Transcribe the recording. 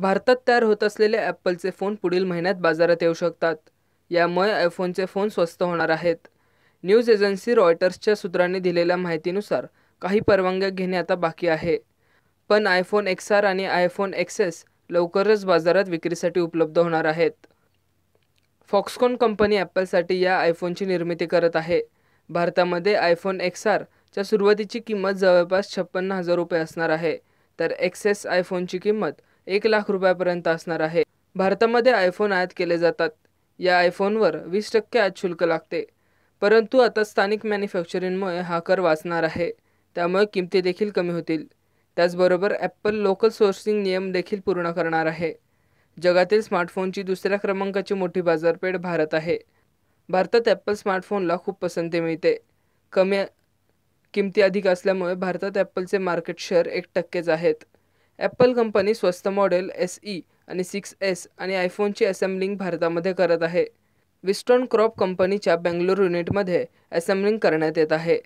भारतात तयार होत असलेले ॲपलचे फोन पुढील महिन्यात बाजारात येऊ शकतात यामुळे आयफोनचे फोन स्वस्त होणार आहेत न्यूज एजन्सी रॉयटर्सच्या सूत्रांनी दिलेल्या माहितीनुसार काही परवानग्या घेणे आता बाकी आहे पण आयफोन एक्स आर आणि आयफोन एक्सेस लवकरच बाजारात विक्रीसाठी उपलब्ध होणार आहेत फॉक्सकॉन कंपनी ॲपलसाठी या आयफोनची निर्मिती करत आहे भारतामध्ये आयफोन एक्स आरच्या सुरुवातीची किंमत जवळपास छप्पन्न हजार रुपये असणार आहे तर एक्सेस आयफोनची किंमत एक लाख रुपयापर्यंत असणार आहे भारतामध्ये आयफोन आयात केले जातात या आयफोनवर वीस टक्के आयात शुल्क लागते परंतु आता स्थानिक मॅन्युफॅक्चरिंगमुळे हा कर वाचणार आहे त्यामुळे किमती देखील कमी होतील त्याचबरोबर ॲप्पल लोकल सोर्सिंग नियम देखील पूर्ण करणार आहे जगातील स्मार्टफोनची दुसऱ्या क्रमांकाची मोठी बाजारपेठ भारत आहे भारतात ॲपल स्मार्टफोनला खूप पसंती मिळते कमी किमती अधिक असल्यामुळे भारतात ॲपलचे मार्केट शेअर एक टक्केच आहेत ॲपल कंपनी स्वस्त मॉडेल एस ई आणि सिक्स एस आणि आयफोनची असेंब्लिंग भारतामध्ये करत आहे विस्टॉन क्रॉप कंपनीच्या बेंगलोर युनिटमध्ये असेंब्लिंग करण्यात येत आहे